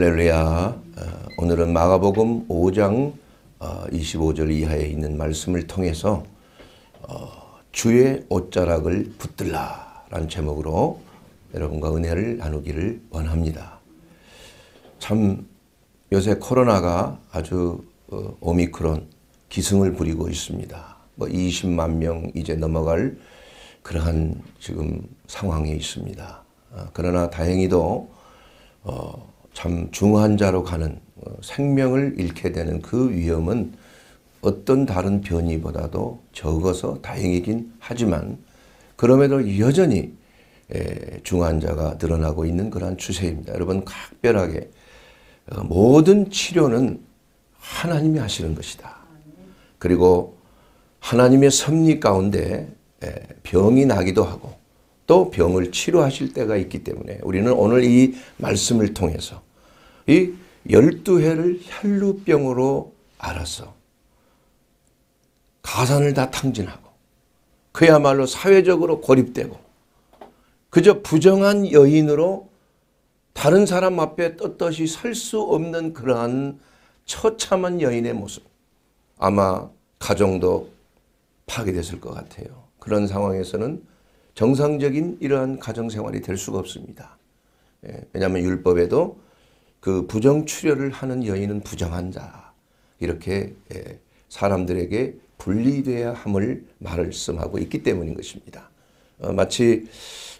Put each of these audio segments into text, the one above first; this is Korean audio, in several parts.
할렐루야. 어, 오늘은 마가복음 5장 25절 어, 이하에 있는 말씀을 통해서 어, 주의 옷자락을 붙들라 라는 제목으로 여러분과 은혜를 나누기를 원합니다. 참 요새 코로나가 아주 오미크론 기승을 부리고 있습니다. 뭐 20만 명 이제 넘어갈 그러한 지금 상황에 있습니다. 그러나 다행히도 어, 참 중환자로 가는 어, 생명을 잃게 되는 그 위험은 어떤 다른 변이보다도 적어서 다행이긴 하지만 그럼에도 여전히 중환자가 늘어나고 있는 그러한 추세입니다. 여러분 각별하게 어, 모든 치료는 하나님이 하시는 것이다. 그리고 하나님의 섭리 가운데 병이 나기도 하고 또 병을 치료하실 때가 있기 때문에 우리는 오늘 이 말씀을 통해서 이 열두 해를 혈루병으로 알아서 가산을 다 탕진하고 그야말로 사회적으로 고립되고 그저 부정한 여인으로 다른 사람 앞에 떳떳이 설수 없는 그러한 처참한 여인의 모습 아마 가정도 파괴됐을 것 같아요. 그런 상황에서는 정상적인 이러한 가정생활이 될 수가 없습니다. 예, 왜냐하면 율법에도 그 부정 출혈을 하는 여인은 부정한 자 이렇게 예, 사람들에게 분리되어야 함을 말씀하고 있기 때문인 것입니다. 어, 마치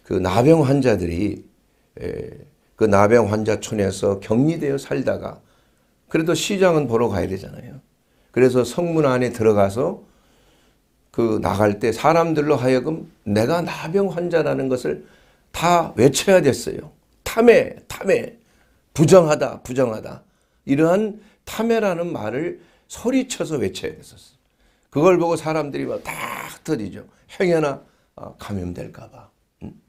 그 나병 환자들이 예, 그 나병 환자촌에서 격리되어 살다가 그래도 시장은 보러 가야 되잖아요. 그래서 성문 안에 들어가서 그 나갈 때 사람들로 하여금 내가 나병 환자라는 것을 다 외쳐야 됐어요. 탐해, 탐해. 부정하다, 부정하다. 이러한 탐해라는 말을 소리쳐서 외쳐야 됐었어요. 그걸 보고 사람들이 막다흩지죠 행여나 아, 감염될까봐. 음.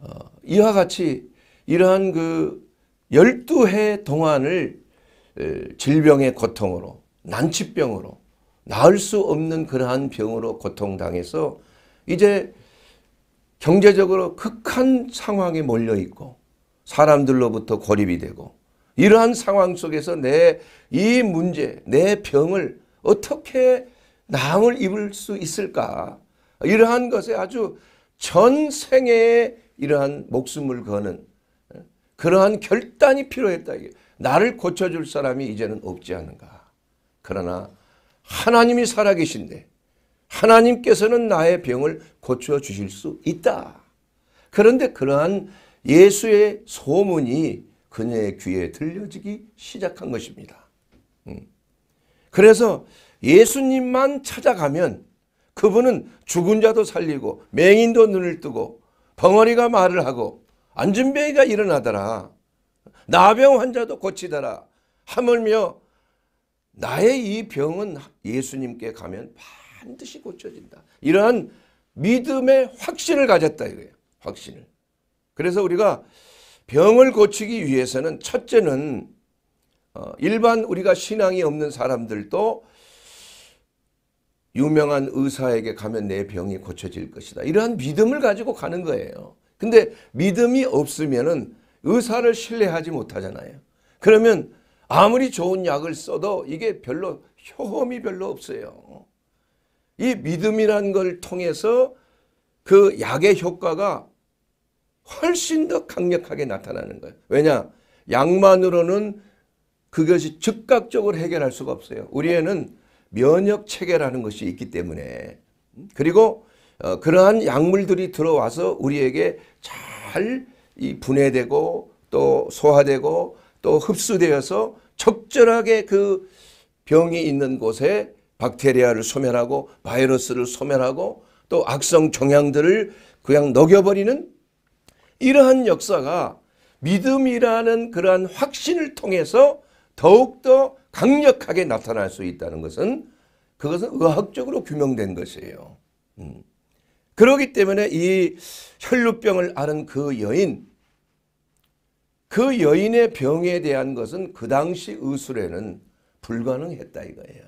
어, 이와 같이 이러한 그 12해 동안을 질병의 고통으로 난치병으로 나을 수 없는 그러한 병으로 고통당해서 이제 경제적으로 극한 상황에 몰려있고 사람들로부터 고립이 되고 이러한 상황 속에서 내 이 문제, 내 병을 어떻게 남을 입을 수 있을까? 이러한 것에 아주 전생에 이러한 목숨을 거는 어, 그러한 결단이 필요했다. 나를 고쳐줄 사람이 이제는 없지 않은가. 그러나 하나님이 살아계신데 하나님께서는 나의 병을 고쳐주실 수 있다. 그런데 그러한 예수의 소문이 그녀의 귀에 들려지기 시작한 것입니다. 음. 그래서 예수님만 찾아가면 그분은 죽은 자도 살리고 맹인도 눈을 뜨고 벙어리가 말을 하고 안진병이가 일어나더라. 나병 환자도 고치더라. 하물며 나의 이 병은 예수님께 가면 반드시 고쳐진다. 이러한 믿음의 확신을 가졌다 이거예요. 확신을. 그래서 우리가 병을 고치기 위해서는 첫째는 어, 일반 우리가 신앙이 없는 사람들도 유명한 의사에게 가면 내 병이 고쳐질 것이다. 이러한 믿음을 가지고 가는 거예요. 근데 믿음이 없으면은 의사를 신뢰하지 못하잖아요. 그러면 아무리 좋은 약을 써도 이게 별로 효험이 별로 없어요. 이믿음이란걸 통해서 그 약의 효과가 훨씬 더 강력하게 나타나는 거예요. 왜냐? 약만으로는 그것이 즉각적으로 해결할 수가 없어요. 우리에는 면역 체계라는 것이 있기 때문에 그리고 어, 그러한 약물들이 들어와서 우리에게 잘 분해되고 또 소화되고 또 흡수되어서 적절하게 그 병이 있는 곳에 박테리아를 소멸하고 바이러스를 소멸하고 또 악성 종양들을 그냥 녹여버리는 이러한 역사가 믿음이라는 그러한 확신을 통해서 더욱더 강력하게 나타날 수 있다는 것은 그것은 의학적으로 규명된 것이에요. 음. 그러기 때문에 이 혈루병을 앓은 그 여인 그 여인의 병에 대한 것은 그 당시 의술에는 불가능했다 이거예요.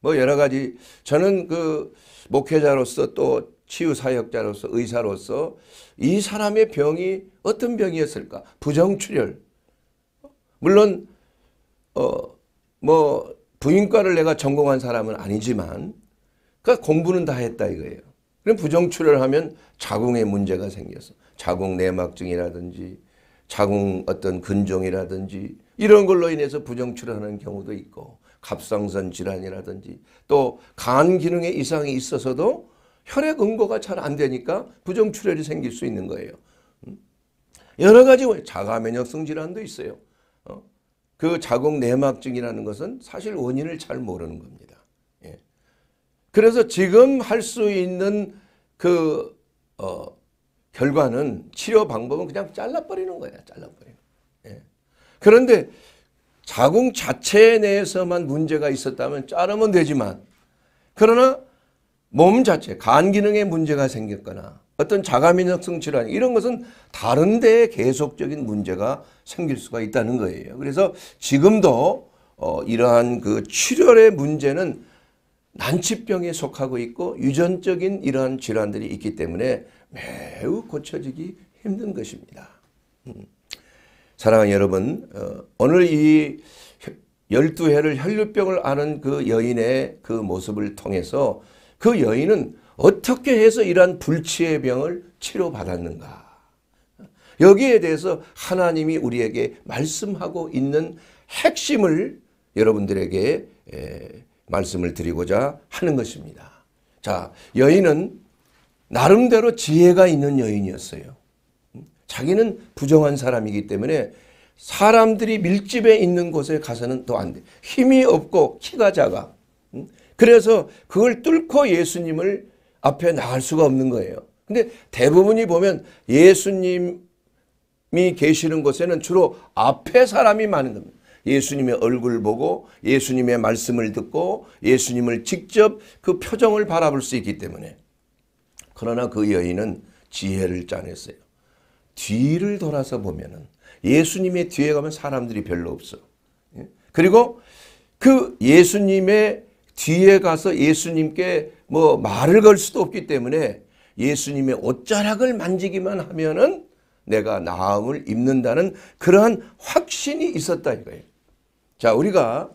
뭐 여러 가지 저는 그 목회자로서 또 치유 사역자로서 의사로서 이 사람의 병이 어떤 병이었을까? 부정출혈. 물론 어뭐 부인과를 내가 전공한 사람은 아니지만 그러니까 공부는 다 했다 이거예요. 그럼 부정출혈 하면 자궁에 문제가 생겨서 자궁 내막증이라든지 자궁 어떤 근종이라든지 이런 걸로 인해서 부정출혈하는 경우도 있고 갑상선 질환이라든지 또 간 기능에 이상이 있어서도 혈액 응고가 잘 안 되니까 부정출혈이 생길 수 있는 거예요. 음? 여러 가지 자가면역 성질환도 있어요. 어? 그 자궁 내막증이라는 것은 사실 원인을 잘 모르는 겁니다. 예. 그래서 지금 할 수 있는 그 어, 결과는 치료 방법은 그냥 잘라버리는 거예요. 잘라버리는. 예. 그런데 자궁 자체 내에서만 문제가 있었다면 자르면 되지만 그러나 몸 자체, 간 기능에 문제가 생겼거나 어떤 자가면역성 질환 이런 것은 다른 데 계속적인 문제가 생길 수가 있다는 거예요. 그래서 지금도 어, 이러한 그 출혈의 문제는 난치병에 속하고 있고 유전적인 이러한 질환들이 있기 때문에 매우 고쳐지기 힘든 것입니다. 음. 사랑하는 여러분 어, 오늘 이 12회를 혈류병을 아는 그 여인의 그 모습을 통해서 그 여인은 어떻게 해서 이러한 불치의 병을 치료받았는가. 여기에 대해서 하나님이 우리에게 말씀하고 있는 핵심을 여러분들에게 말씀을 드리고자 하는 것입니다. 자, 여인은 나름대로 지혜가 있는 여인이었어요. 음? 자기는 부정한 사람이기 때문에 사람들이 밀집해 있는 곳에 가서는 또안 돼. 힘이 없고 키가 작아. 그래서 그걸 뚫고 예수님을 앞에 나갈 수가 없는 거예요. 근데 대부분이 보면 예수님이 계시는 곳에는 주로 앞에 사람이 많은 겁니다. 예수님의 얼굴 보고 예수님의 말씀을 듣고 예수님을 직접 그 표정을 바라볼 수 있기 때문에 그러나 그 여인은 지혜를 짜냈어요. 뒤를 돌아서 보면은 예수님의 뒤에 가면 사람들이 별로 없어. 예? 그리고 그 예수님의 뒤에 가서 예수님께 뭐 말을 걸 수도 없기 때문에 예수님의 옷자락을 만지기만 하면은 내가 나음을 입는다는 그러한 확신이 있었다 이거예요. 자, 우리가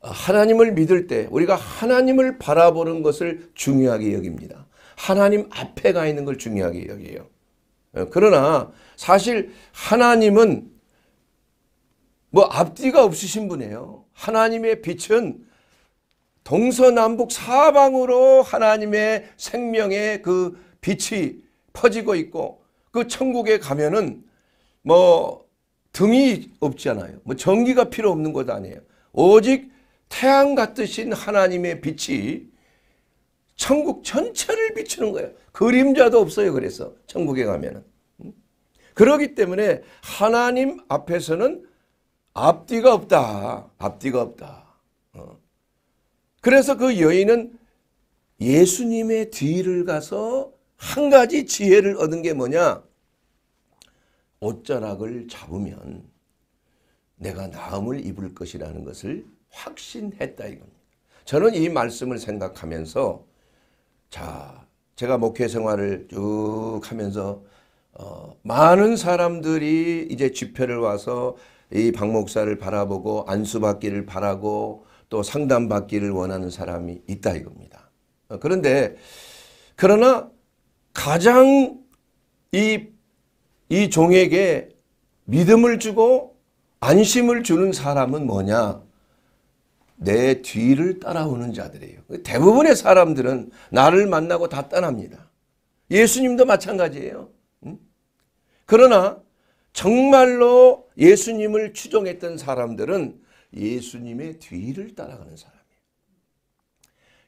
하나님을 믿을 때 우리가 하나님을 바라보는 것을 중요하게 여깁니다. 하나님 앞에 가 있는 걸 중요하게 여기요. 어, 그러나 사실 하나님은 뭐 앞뒤가 없으신 분이에요. 하나님의 빛은 동서남북 사방으로 하나님의 생명의 그 빛이 퍼지고 있고 그 천국에 가면은 뭐 등이 없잖아요. 뭐 전기가 필요 없는 것 아니에요. 오직 태양 같으신 하나님의 빛이 천국 전체를 비추는 거예요. 그림자도 없어요. 그래서 천국에 가면은. 그러기 때문에 하나님 앞에서는 앞뒤가 없다. 앞뒤가 없다. 그래서 그 여인은 예수님의 뒤를 가서 한 가지 지혜를 얻은 게 뭐냐? 옷자락을 잡으면 내가 나음을 입을 것이라는 것을 확신했다 이겁니다. 저는 이 말씀을 생각하면서 자 제가 목회 생활을 쭉 하면서 어, 많은 사람들이 이제 집회를 와서 이 박 목사를 바라보고 안수받기를 바라고 또 상담받기를 원하는 사람이 있다 이겁니다. 어, 그런데 그러나 가장 이, 이 종에게 믿음을 주고 안심을 주는 사람은 뭐냐? 내 뒤를 따라오는 자들이에요. 대부분의 사람들은 나를 만나고 다 떠납니다. 예수님도 마찬가지예요. 음? 그러나 정말로 예수님을 추종했던 사람들은 예수님의 뒤를 따라가는 사람이에요.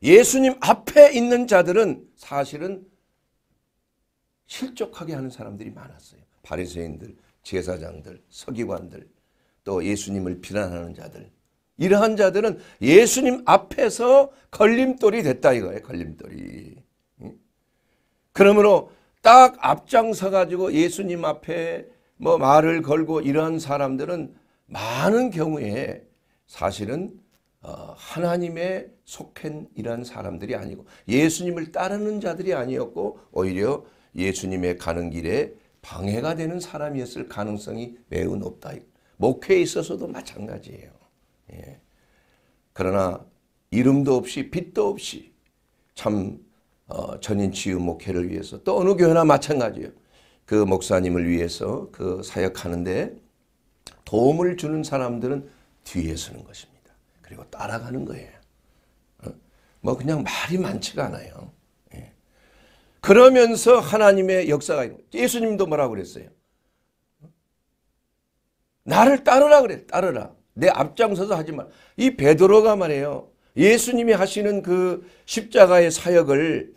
예수님 앞에 있는 자들은 사실은 실족하게 하는 사람들이 많았어요. 바리새인들, 제사장들, 서기관들, 또 예수님을 비난하는 자들. 이러한 자들은 예수님 앞에서 걸림돌이 됐다 이거예요. 걸림돌이. 그러므로 딱 앞장서 가지고 예수님 앞에 뭐 말을 걸고 이러한 사람들은 많은 경우에 사실은 어, 하나님의 속한 이런 사람들이 아니고 예수님을 따르는 자들이 아니었고 오히려 예수님의 가는 길에 방해가 되는 사람이었을 가능성이 매우 높다. 목회에 있어서도 마찬가지예요. 예. 그러나 이름도 없이 빚도 없이 참 어, 전인치유 목회를 위해서 또 어느 교회나 마찬가지예요. 그 목사님을 위해서 그 사역하는데 도움을 주는 사람들은 뒤에 서는 것입니다. 그리고 따라가는 거예요. 어? 뭐 그냥 말이 많지가 않아요. 예. 그러면서 하나님의 역사가 예수님도 뭐라고 그랬어요? 나를 따르라 그래. 따르라. 내 앞장서서 하지 말. 이 베드로가 말이요 예수님이 하시는 그 십자가의 사역을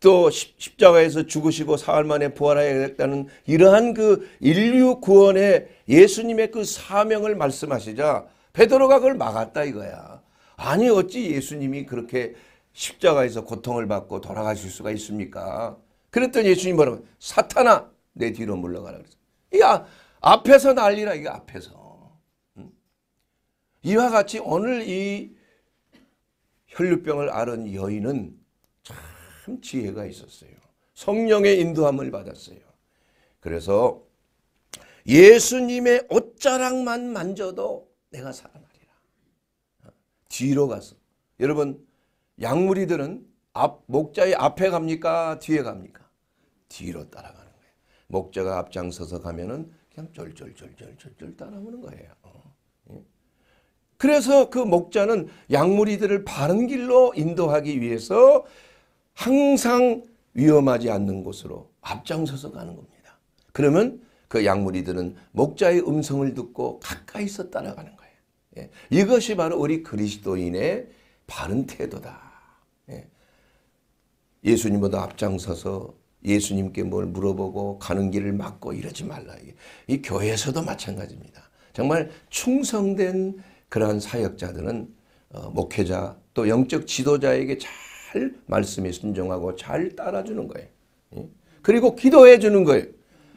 또 십자가에서 죽으시고 사흘 만에 부활하였다는 이러한 그 인류 구원의 예수님의 그 사명을 말씀하시자 베드로가 그걸 막았다 이거야. 아니 어찌 예수님이 그렇게 십자가에서 고통을 받고 돌아가실 수가 있습니까? 그랬더니 예수님 뭐라고 사탄아 내 뒤로 물러가라 그랬어. 이 아, 앞에서 난리라 이게 앞에서. 응? 이와 같이 오늘 이 혈류병을 앓은 여인은 참 지혜가 있었어요. 성령의 인도함을 받았어요. 그래서 예수님의 옷자락만 만져도 내가 살아나리라. 어, 뒤로 가서. 여러분 양무리들은 앞 목자의 앞에 갑니까? 뒤에 갑니까? 뒤로 따라가는 거예요. 목자가 앞장서서 가면은 그냥 쫄쫄쫄쫄쫄쫄 따라오는 거예요. 어, 예? 그래서 그 목자는 양무리들을 바른 길로 인도하기 위해서 항상 위험하지 않는 곳으로 앞장서서 가는 겁니다. 그러면 그 양무리들은 목자의 음성을 듣고 가까이서 따라가는 거예요. 예. 이것이 바로 우리 그리스도인의 바른 태도다. 예. 수님보다 앞장서서 예수님께 뭘 물어보고 가는 길을 막고 이러지 말라. 이 교회에서도 마찬가지입니다. 정말 충성된 그러한 사역자들은 어, 목회자 또 영적 지도자에게 잘 말씀에 순종하고 잘 따라주는 거예요. 예. 그리고 기도해 주는 거예요.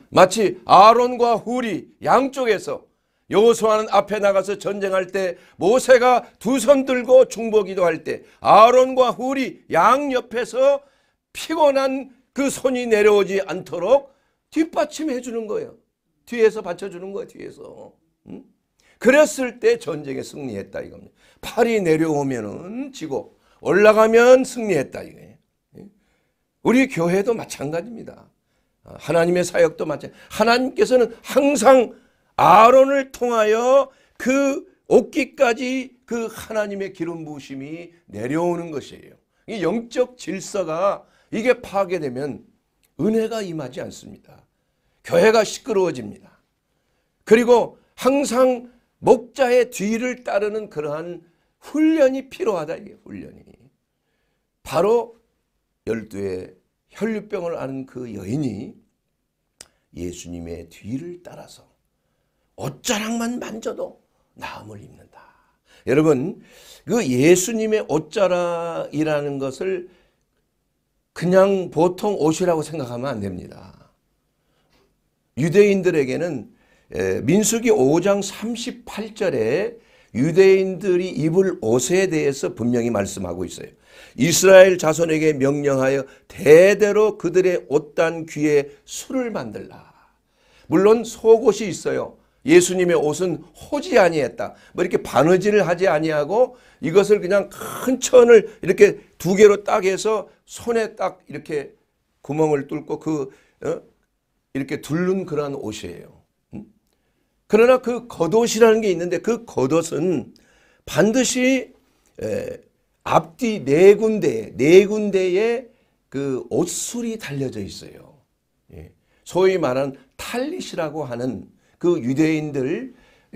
마치 아론과 훌이 양쪽에서 여호수아는 앞에 나가서 전쟁할 때 모세가 두 손 들고 중보기도 할 때 아론과 훌이 양 옆에서 피곤한 그 손이 내려오지 않도록 뒷받침해 주는 거예요. 뒤에서 받쳐주는 거예요. 뒤에서. 그랬을 때 전쟁에 승리했다 이겁니다. 팔이 내려오면은 지고 올라가면 승리했다 이거예요. 우리 교회도 마찬가지입니다. 아, 하나님의 사역도 마찬가지. 하나님께서는 항상 아론을 통하여 그옷기까지그 하나님의 기름 부심이 내려오는 것이에요. 이 영적 질서가 이게 파괴되면 은혜가 임하지 않습니다. 교회가 시끄러워집니다. 그리고 항상 목자의 뒤를 따르는 그러한 훈련이 필요하다. 이게 훈련이. 바로 열두의 혈류병을 아는 그 여인이 예수님의 뒤를 따라서 옷자락만 만져도 마음을 입는다. 여러분 그 예수님의 옷자락이라는 것을 그냥 보통 옷이라고 생각하면 안 됩니다. 유대인들에게는 민수기 5장 38절에 유대인들이 입을 옷에 대해서 분명히 말씀하고 있어요. 이스라엘 자손에게 명령하여 대대로 그들의 옷단 귀에 술을 만들라. 물론 속옷이 있어요. 예수님의 옷은 호지 아니했다. 뭐 이렇게 바느질을 하지 아니하고 이것을 그냥 큰 천을 이렇게 두 개로 딱 해서 손에 딱 이렇게 구멍을 뚫고 그 어? 이렇게 둘른 그러한 옷이에요. 음? 그러나 그 겉옷이라는 게 있는데 그 겉옷은 반드시 에, 앞뒤 네 군데 네 군데에 그 옷술이 달려져 있어요. 예. 소위 말하 탈릿이라고 하는 그 유대인들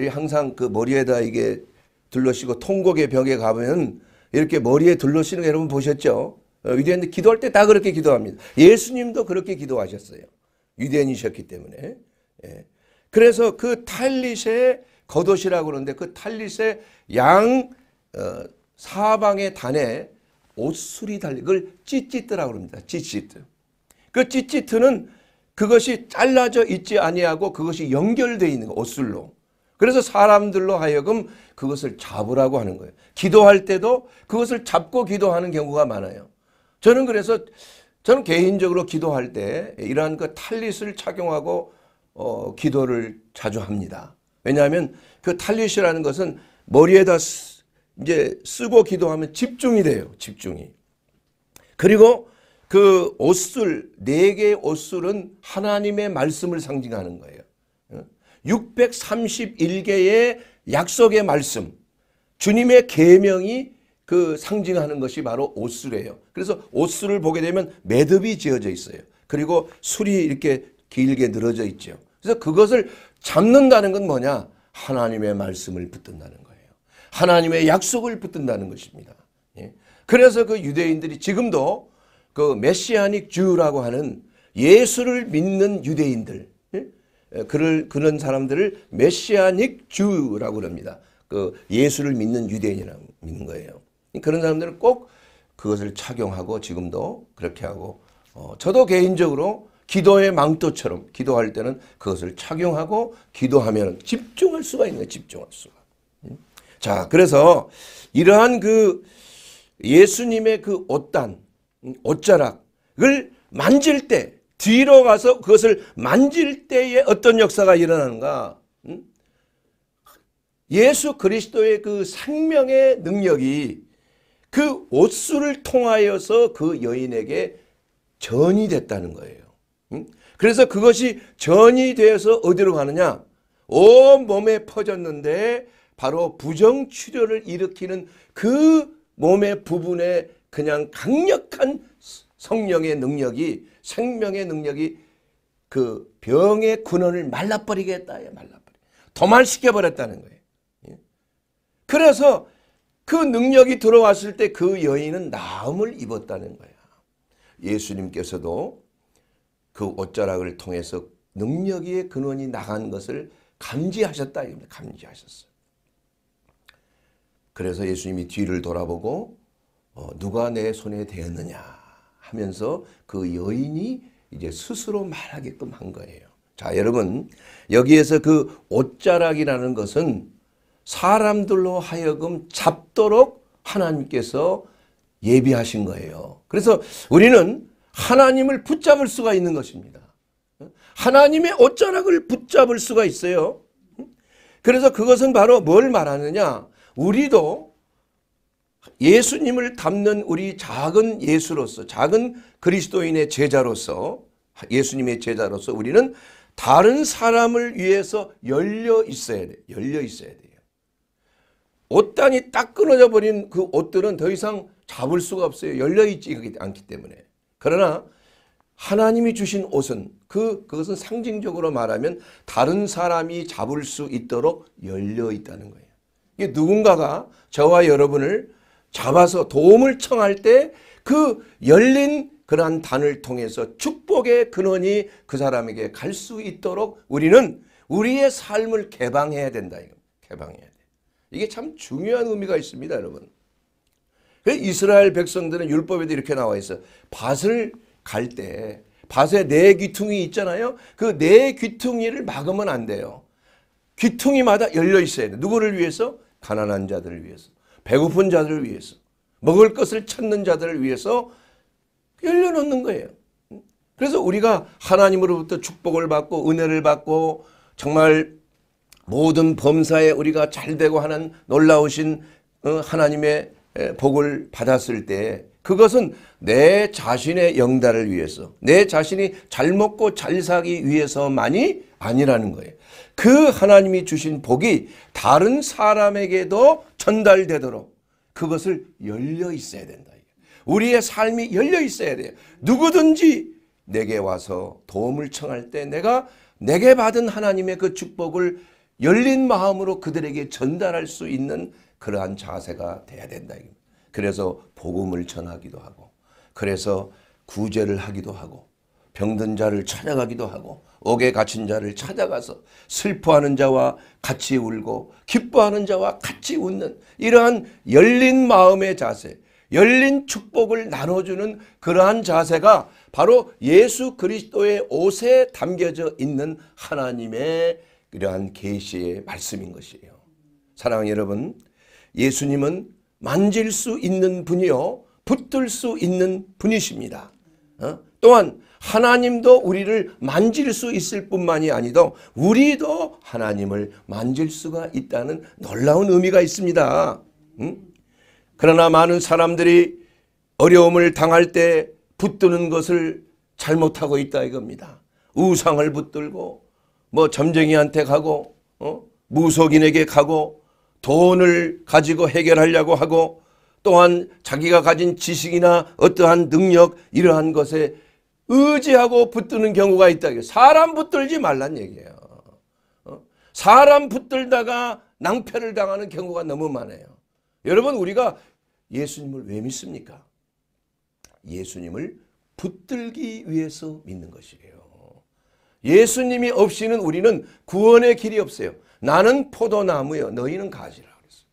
항상 그 머리에다 이게 둘러시고 통곡의 벽에 가면 이렇게 머리에 둘러시는거 여러분 보셨죠? 어, 유대인들 기도할 때 다 그렇게 기도합니다. 예수님도 그렇게 기도하셨어요. 유대인이셨기 때문에. 예. 그래서 그 탈릿의 겉옷이라고 그러는데 그 탈릿의 양 어, 사방의 단에 옷술이 달린 걸 찌찌뜨라고 그니다 찌찌뜨. 그 찌찌뜨는 그것이 잘라져 있지 아니하고 그것이 연결되어 있는 거 옷술로. 그래서 사람들로 하여금 그것을 잡으라고 하는 거예요. 기도할 때도 그것을 잡고 기도하는 경우가 많아요. 저는 그래서 저는 개인적으로 기도할 때 이러한 그 탈릿을 착용하고 어, 기도를 자주 합니다. 왜냐하면 그 탈릿이라는 것은 머리에다 쓰, 이제 쓰고 기도하면 집중이 돼요. 집중이. 그리고 그 옷술 네 개의 옷술은 하나님의 말씀을 상징하는 거예요. 631개의 어? 약속의 말씀 주님의 계명이 그 상징하는 것이 바로 옷술이에요. 그래서 옷술을 보게 되면 매듭이 지어져 있어요. 그리고 술이 이렇게 길게 늘어져 있죠. 그래서 그것을 잡는다는 건 뭐냐? 하나님의 말씀을 붙든다는 거예요. 하나님의 약속을 붙든다는 것입니다. 예. 그래서 그 유대인들이 지금도 그 메시아닉 주라고 하는 예수를 믿는 유대인들 예? 그를 그런 사람들을 메시아닉 주라고 그럽니다. 그 예수를 믿는 유대인이라고 믿는 거예요. 그런 사람들은 꼭 그것을 착용하고 지금도 그렇게 하고 어, 저도 개인적으로 기도의 망토처럼 기도할 때는 그것을 착용하고 기도하면 집중할 수가 있는 거예요. 집중할 수가. 음? 자, 그래서 이러한 그 예수님의 그 옷단 옷자락을 만질 때 뒤로 가서 그것을 만질 때에 어떤 역사가 일어나는가? 예수 그리스도의 그 생명의 능력이 그 옷수를 통하여서 그 여인에게 전이 됐다는 거예요. 그래서 그것이 전이 되어서 어디로 가느냐? 온 몸에 퍼졌는데 바로 부정출혈을 일으키는 그 몸의 부분에 그냥 강력한 성령의 능력이 생명의 능력이 그 병의 근원을 말라버리겠다. 말라버리. 도말시켜 버렸다는 거예요. 예? 그래서 그 능력이 들어왔을 때 그 여인은 나음을 입었다는 거야. 예수님께서도 그 옷자락을 통해서 능력의 근원이 나간 것을 감지하셨다. 감지하셨어요. 그래서 예수님이 뒤를 돌아보고 어, 누가 내 손에 대었느냐 하면서 그 여인이 이제 스스로 말하게끔 한 거예요. 자, 여러분, 여기에서 그 옷자락이라는 것은 사람들로 하여금 잡도록 하나님께서 예비하신 거예요. 그래서 우리는 하나님을 붙잡을 수가 있는 것입니다. 하나님의 옷자락을 붙잡을 수가 있어요. 그래서 그것은 바로 뭘 말하느냐? 우리도 예수님을 닮는 우리 작은 예수로서 작은 그리스도인의 제자로서 예수님의 제자로서 우리는 다른 사람을 위해서 열려 있어야 돼. 열려 있어야 돼요. 옷단이 딱 끊어져 버린 그 옷들은 더 이상 잡을 수가 없어요. 열려 있지 않기 때문에. 그러나 하나님이 주신 옷은 그 그것은 상징적으로 말하면 다른 사람이 잡을 수 있도록 열려 있다는 거예요. 이게 누군가가 저와 여러분을 잡아서 도움을 청할 때 그 열린 그러한 단을 통해서 축복의 근원이 그 사람에게 갈 수 있도록 우리는 우리의 삶을 개방해야 된다. 개방해야 돼. 이게 참 중요한 의미가 있습니다, 여러분. 그 이스라엘 백성들은 율법에도 이렇게 나와 있어. 밭을 갈 때, 밭에 네 귀퉁이 있잖아요. 그 네 귀퉁이를 막으면 안 돼요. 귀퉁이마다 열려 있어야 돼. 누구를 위해서? 가난한 자들을 위해서. 배고픈 자들을 위해서 먹을 것을 찾는 자들을 위해서 열려놓는 거예요. 그래서 우리가 하나님으로부터 축복을 받고 은혜를 받고 정말 모든 범사에 우리가 잘 되고 하는 놀라우신 어, 하나님의 복을 받았을 때 그것은 내 자신의 영달을 위해서 내 자신이 잘 먹고 잘 사기 위해서만이 아니라는 거예요. 그 하나님이 주신 복이 다른 사람에게도 전달되도록 그것을 열려 있어야 된다. 우리의 삶이 열려 있어야 돼요. 누구든지 내게 와서 도움을 청할 때 내가 내게 받은 하나님의 그 축복을 열린 마음으로 그들에게 전달할 수 있는 그러한 자세가 돼야 된다. 그래서 복음을 전하기도 하고 그래서 구제를 하기도 하고 병든 자를 찾아가기도 하고 옥에 갇힌 자를 찾아가서 슬퍼하는 자와 같이 울고 기뻐하는 자와 같이 웃는 이러한 열린 마음의 자세, 열린 축복을 나눠주는 그러한 자세가 바로 예수 그리스도의 옷에 담겨져 있는 하나님의 이러한 계시의 말씀인 것이에요. 사랑하는 여러분, 예수님은 만질 수 있는 분이요, 붙들 수 있는 분이십니다. 어? 또한 하나님도 우리를 만질 수 있을 뿐만이 아니도 우리도 하나님을 만질 수가 있다는 놀라운 의미가 있습니다. 음? 그러나 많은 사람들이 어려움을 당할 때 붙드는 것을 잘못하고 있다 이겁니다. 우상을 붙들고 뭐 점쟁이한테 가고 어? 무속인에게 가고 돈을 가지고 해결하려고 하고 또한 자기가 가진 지식이나 어떠한 능력 이러한 것에 의지하고 붙드는 경우가 있다. 사람 붙들지 말란 얘기예요. 어? 사람 붙들다가 낭패를 당하는 경우가 너무 많아요. 여러분 우리가 예수님을 왜 믿습니까? 예수님을 붙들기 위해서 믿는 것이에요. 예수님이 없이는 우리는 구원의 길이 없어요. 나는 포도나무요 너희는 가지라 그랬어요.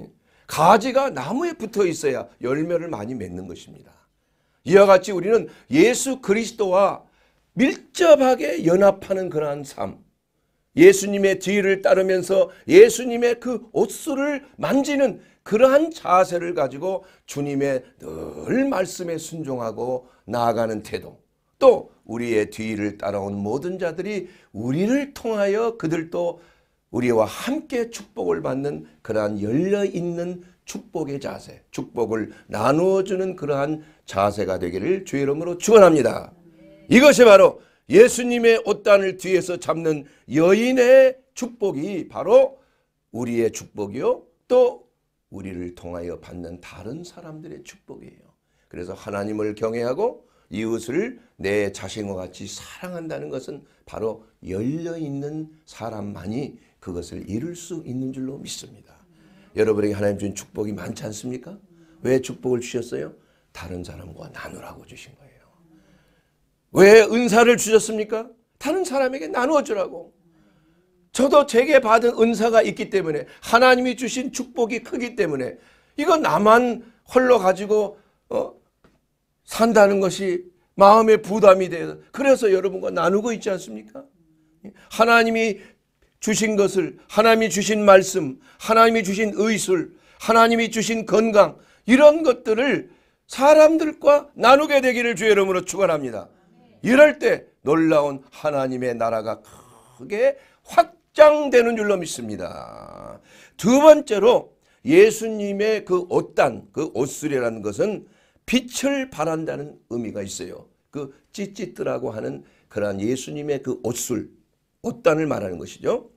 예? 가지가 나무에 붙어 있어야 열매를 많이 맺는 것입니다. 이와 같이 우리는 예수 그리스도와 밀접하게 연합하는 그러한 삶. 예수님의 뒤를 따르면서 예수님의 그 옷수를 만지는 그러한 자세를 가지고 주님의 늘 말씀에 순종하고 나아가는 태도. 또 우리의 뒤를 따라온 모든 자들이 우리를 통하여 그들도 우리와 함께 축복을 받는 그러한 열려있는 축복의 자세, 축복을 나누어주는 그러한 자세가 되기를 주의 이름으로 축원합니다. 이것이 바로 예수님의 옷단을 뒤에서 잡는 여인의 축복이 바로 우리의 축복이요. 또 우리를 통하여 받는 다른 사람들의 축복이에요. 그래서 하나님을 경외하고 이웃을 내 자신과 같이 사랑한다는 것은 바로 열려있는 사람만이 그것을 이룰 수 있는 줄로 믿습니다. 여러분에게 하나님 주신 축복이 많지 않습니까? 왜 축복을 주셨어요? 다른 사람과 나누라고 주신 거예요. 왜 은사를 주셨습니까? 다른 사람에게 나누어 주라고. 저도 제게 받은 은사가 있기 때문에 하나님이 주신 축복이 크기 때문에 이거 나만 홀로 가지고 어? 산다는 것이 마음의 부담이 돼서 그래서 여러분과 나누고 있지 않습니까? 하나님이 주신 것을 하나님이 주신 말씀, 하나님이 주신 의술, 하나님이 주신 건강 이런 것들을 사람들과 나누게 되기를 주의 이름으로 축원합니다. 이럴 때 놀라운 하나님의 나라가 크게 확장되는 줄로 믿습니다. 두 번째로 예수님의 그 옷단, 그옷술이라는 것은 빛을 바란다는 의미가 있어요. 그 찌찌뜨라고 하는 그러한 예수님의 그 옷술 옷단을 말하는 것이죠.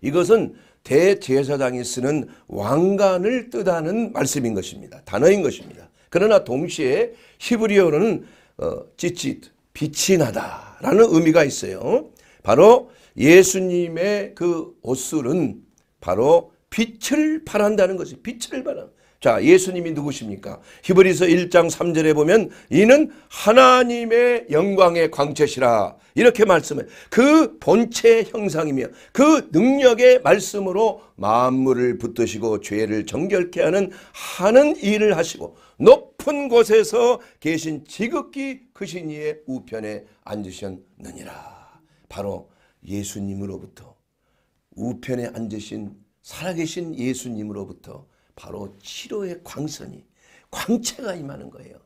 이것은 대제사장이 쓰는 왕관을 뜻하는 말씀인 것입니다. 단어인 것입니다. 그러나 동시에 히브리어로는 어, 찌릿 빛이 나다라는 의미가 있어요. 바로 예수님의 그 옷술은 바로 빛을 발한다는 것이 빛을 발한 자, 예수님이 누구십니까? 히브리서 1장 3절에 보면 이는 하나님의 영광의 광채시라. 이렇게 말씀을 그 본체 형상이며 그 능력의 말씀으로 만물을 붙드시고 죄를 정결케 하는 하는 일을 하시고 높은 곳에서 계신 지극히 크신 이의 우편에 앉으셨느니라. 바로 예수님으로부터 우편에 앉으신 살아계신 예수님으로부터 바로 치료의 광선이 광채가 임하는 거예요.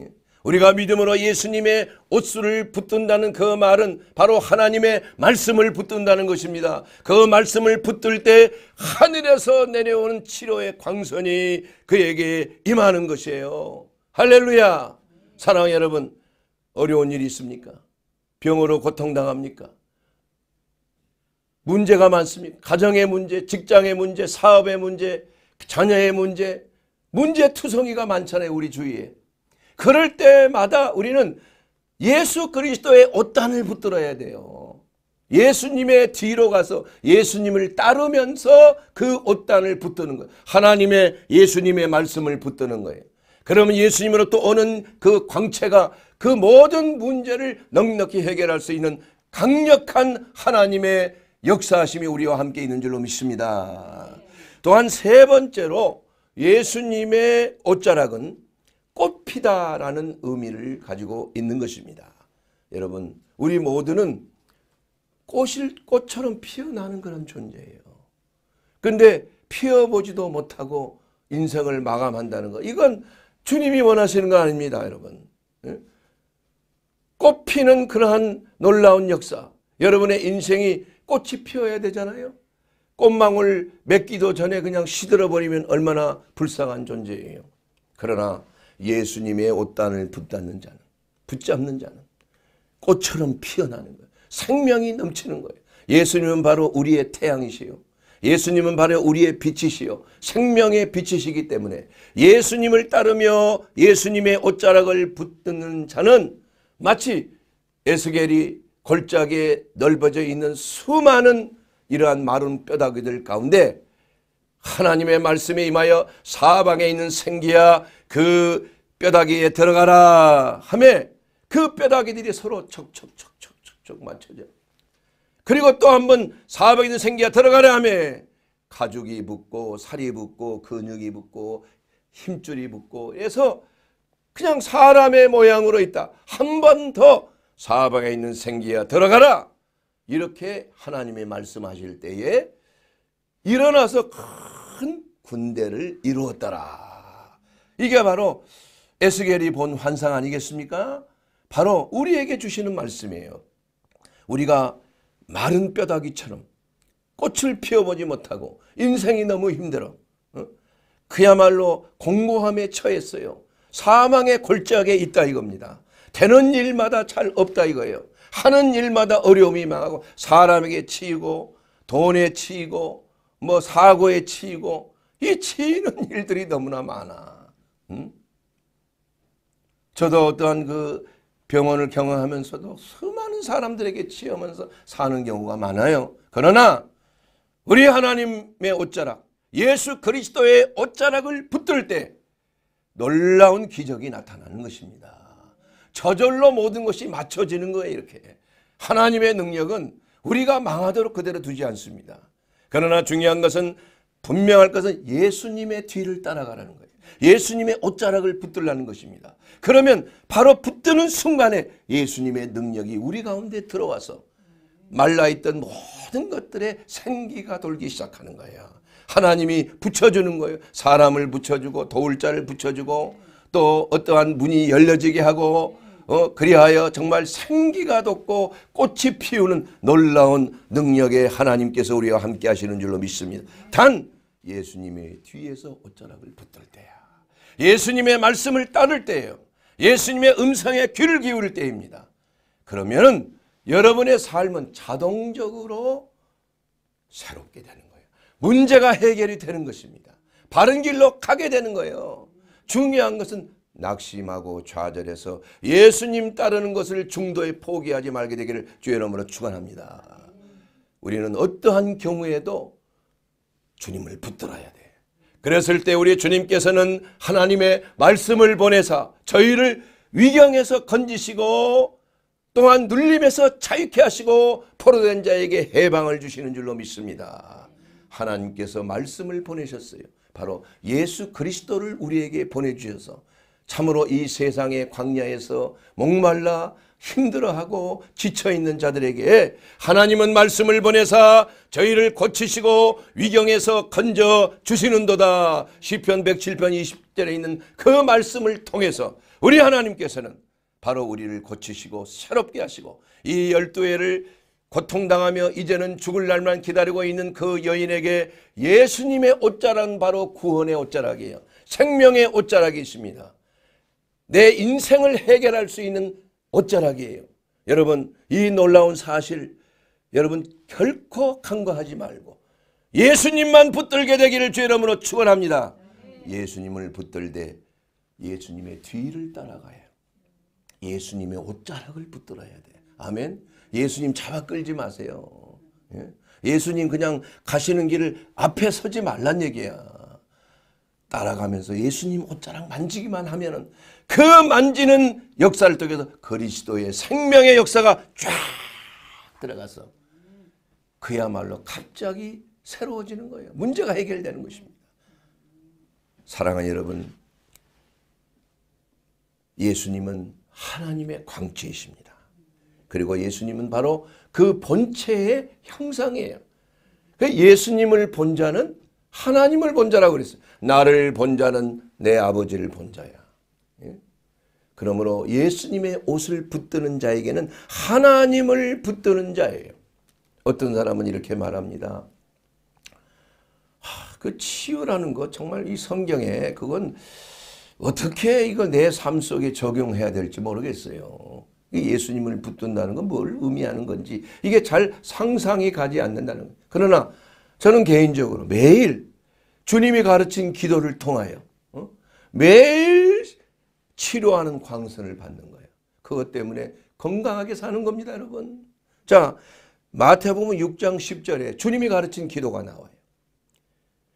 예. 우리가 믿음으로 예수님의 옷수를 붙든다는 그 말은 바로 하나님의 말씀을 붙든다는 것입니다. 그 말씀을 붙들 때 하늘에서 내려오는 치료의 광선이 그에게 임하는 것이에요. 할렐루야! 사랑하 여러분, 어려운 일이 있습니까? 병으로 고통당합니까? 문제가 많습니까? 가정의 문제, 직장의 문제, 사업의 문제, 자녀의 문제, 문제투성이가 많잖아요. 우리 주위에. 그럴 때마다 우리는 예수 그리스도의 옷단을 붙들어야 돼요. 예수님의 뒤로 가서 예수님을 따르면서 그 옷단을 붙드는 거예요. 하나님의 예수님의 말씀을 붙드는 거예요. 그러면 예수님으로부 오는 그 광채가 그 모든 문제를 넉넉히 해결할 수 있는 강력한 하나님의 역사하심이 우리와 함께 있는 줄로 믿습니다. 또한 세 번째로 예수님의 옷자락은 꽃피다라는 의미를 가지고 있는 것입니다. 여러분 우리 모두는 꽃일 꽃처럼 피어나는 그런 존재예요. 근데 피어보지도 못하고 인생을 마감한다는 거 이건 주님이 원하시는 거 아닙니다 여러분. 예? 꽃피는 그러한 놀라운 역사 여러분의 인생이 꽃이 피어야 되잖아요. 꽃망울 맺기도 전에 그냥 시들어 버리면 얼마나 불쌍한 존재예요. 그러나 예수님의 옷단을 붙잡는 자는 붙잡는 자는 꽃처럼 피어나는 거예요. 생명이 넘치는 거예요. 예수님은 바로 우리의 태양이시요. 예수님은 바로 우리의 빛이시요. 생명의 빛이시기 때문에 예수님을 따르며 예수님의 옷자락을 붙드는 자는 마치 에스겔이 골짜기에 넓어져 있는 수많은 이러한 마른 뼈다귀들 가운데 하나님의 말씀에 임하여 사방에 있는 생기야 그 뼈다귀에 들어가라 하매 그 뼈다귀들이 서로 척척척척척척 맞춰져. 그리고 또 한번 사방에 있는 생기야 들어가라 하매 가죽이 붙고 살이 붙고 근육이 붙고 힘줄이 붙고 해서 그냥 사람의 모양으로 있다. 한 번 더 사방에 있는 생기야 들어가라. 이렇게 하나님이 말씀하실 때에 일어나서 큰 군대를 이루었더라. 이게 바로 에스겔이 본 환상 아니겠습니까? 바로 우리에게 주시는 말씀이에요. 우리가 마른 뼈다귀처럼 꽃을 피워보지 못하고 인생이 너무 힘들어. 그야말로 공고함에 처했어요. 사망의 골짜기에 있다 이겁니다. 되는 일마다 잘 없다 이거예요. 하는 일마다 어려움이 많고 사람에게 치이고 돈에 치이고 뭐 사고에 치이고 이 치이는 일들이 너무나 많아. 음? 저도 어떠그 병원을 경험하면서도 수많은 사람들에게 치여면서 사는 경우가 많아요. 그러나 우리 하나님의 옷자락, 예수 그리스도의 옷자락을 붙들 때 놀라운 기적이 나타나는 것입니다. 저절로 모든 것이 맞춰지는 거예요. 이렇게. 하나님의 능력은 우리가 망하도록 그대로 두지 않습니다. 그러나 중요한 것은 분명할 것은 예수님의 뒤를 따라가라는 거예요. 예수님의 옷자락을 붙들라는 것입니다. 그러면 바로 붙드는 순간에 예수님의 능력이 우리 가운데 들어와서 말라있던 모든 것들의 생기가 돌기 시작하는 거예요. 하나님이 붙여주는 거예요. 사람을 붙여주고 도울 자를 붙여주고 또 어떠한 문이 열려지게 하고 어, 그리하여 정말 생기가 돋고 꽃이 피우는 놀라운 능력의 하나님께서 우리와 함께 하시는 줄로 믿습니다. 단 예수님의 뒤에서 옷자락을 붙들 때야. 예수님의 말씀을 따를 때예요. 예수님의 음성에 귀를 기울일 때입니다. 그러면 여러분의 삶은 자동적으로 새롭게 되는 거예요. 문제가 해결이 되는 것입니다. 바른 길로 가게 되는 거예요. 중요한 것은 낙심하고 좌절해서 예수님 따르는 것을 중도에 포기하지 말게 되기를 주의 이름으로 축원합니다. 우리는 어떠한 경우에도 주님을 붙들어야 돼. 그랬을 때 우리 주님께서는 하나님의 말씀을 보내사 저희를 위경에서 건지시고 또한 눌림에서 자유케 하시고 포로된 자에게 해방을 주시는 줄로 믿습니다. 하나님께서 말씀을 보내셨어요. 바로 예수 그리스도를 우리에게 보내주셔서 참으로 이 세상의 광야에서 목말라 힘들어하고 지쳐있는 자들에게 하나님은 말씀을 보내사 저희를 고치시고 위경에서 건져 주시는도다. 시편 107편 20절에 있는 그 말씀을 통해서 우리 하나님께서는 바로 우리를 고치시고 새롭게 하시고 이 열두 해를 고통당하며 이제는 죽을 날만 기다리고 있는 그 여인에게 예수님의 옷자락은 바로 구원의 옷자락이에요. 생명의 옷자락이 있습니다. 내 인생을 해결할 수 있는 옷자락이에요. 여러분 이 놀라운 사실 여러분 결코 간과하지 말고 예수님만 붙들게 되기를 주의 이름으로 축원합니다. 예수님을 붙들되 예수님의 뒤를 따라가요. 예수님의 옷자락을 붙들어야 돼. 아멘. 예수님 잡아 끌지 마세요. 예? 수님 그냥 가시는 길을 앞에 서지 말란 얘기야. 따라가면서 예수님 옷자락 만지기만 하면은 그 만지는 역사를 통해서 그리스도의 생명의 역사가 쫙 들어가서 그야말로 갑자기 새로워지는 거예요. 문제가 해결되는 것입니다. 사랑하는 여러분, 예수님은 하나님의 광채이십니다. 그리고 예수님은 바로 그 본체의 형상이에요. 그 예수님을 본 자는 하나님을 본 자라고 그랬어요. 나를 본 자는 내 아버지를 본 자야. 예? 그러므로 예수님의 옷을 붙드는 자에게는 하나님을 붙드는 자예요. 어떤 사람은 이렇게 말합니다. 하, 그 치유라는 거 정말 이 성경에 그건 어떻게 이거 내 삶 속에 적용해야 될지 모르겠어요. 예수님을 붙든다는 건 뭘 의미하는 건지 이게 잘 상상이 가지 않는다는 거예요. 그러나 저는 개인적으로 매일 주님이 가르친 기도를 통하여 어? 매일 치료하는 광선을 받는 거예요. 그것 때문에 건강하게 사는 겁니다 여러분. 자 마태복음 6장 10절에 주님이 가르친 기도가 나와요.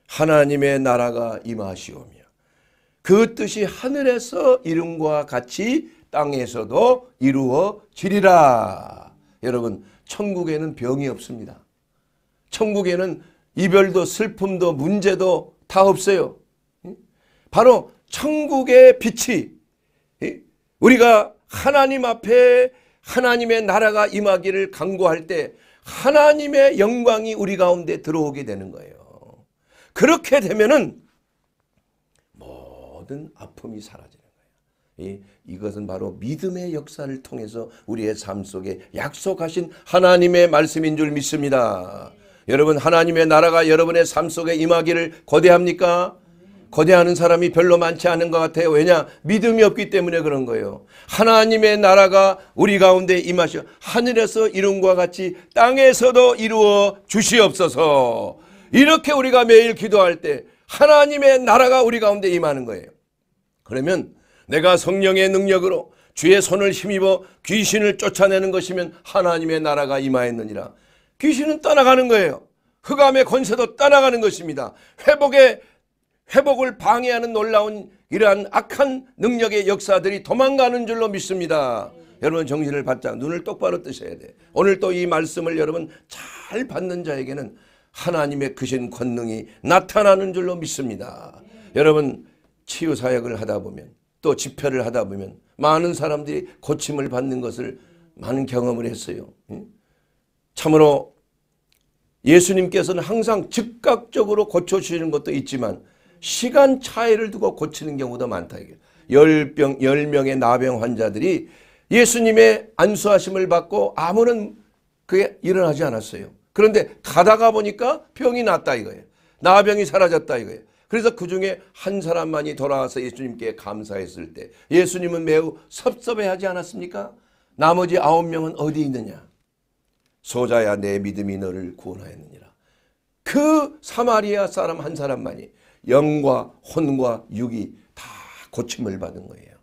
하나님의 나라가 임하시오며 그 뜻이 하늘에서 이름과 같이 땅에서도 이루어지리라. 여러분 천국에는 병이 없습니다. 천국에는 이별도 슬픔도 문제도 다 없어요. 바로 천국의 빛이 우리가 하나님 앞에 하나님의 나라가 임하기를 강구할 때 하나님의 영광이 우리 가운데 들어오게 되는 거예요. 그렇게 되면은 모든 아픔이 사라져요. 예, 이것은 바로 믿음의 역사를 통해서 우리의 삶 속에 약속하신 하나님의 말씀인 줄 믿습니다. 여러분 하나님의 나라가 여러분의 삶 속에 임하기를 거대합니까? 거대하는 사람이 별로 많지 않은 것 같아요. 왜냐? 믿음이 없기 때문에 그런 거예요. 하나님의 나라가 우리 가운데 임하시 하늘에서 이룬과 같이 땅에서도 이루어 주시옵소서. 이렇게 우리가 매일 기도할 때 하나님의 나라가 우리 가운데 임하는 거예요. 그러면 내가 성령의 능력으로 주의 손을 힘입어 귀신을 쫓아내는 것이면 하나님의 나라가 임하였느니라. 귀신은 떠나가는 거예요. 흑암의 권세도 떠나가는 것입니다. 회복의 회복을 방해하는 놀라운 이러한 악한 능력의 역사들이 도망가는 줄로 믿습니다. 여러분 정신을 바짝 눈을 똑바로 뜨셔야 돼. 오늘 또 이 말씀을 여러분 잘 받는 자에게는 하나님의 크신 권능이 나타나는 줄로 믿습니다. 여러분 치유 사역을 하다 보면 또 집회를 하다 보면 많은 사람들이 고침을 받는 것을 많은 경험을 했어요. 참으로 예수님께서는 항상 즉각적으로 고쳐주시는 것도 있지만 시간 차이를 두고 고치는 경우도 많다. 10병, 10명의 나병 환자들이 예수님의 안수하심을 받고 아무런 그게 일어나지 않았어요. 그런데 가다가 보니까 병이 났다 이거예요. 나병이 사라졌다 이거예요. 그래서 그 중에 한 사람만이 돌아와서 예수님께 감사했을 때 예수님은 매우 섭섭해하지 않았습니까? 나머지 아홉 명은 어디 있느냐? 소자야 내 믿음이 너를 구원하였느니라. 그 사마리아 사람 한 사람만이 영과 혼과 육이 다 고침을 받은 거예요.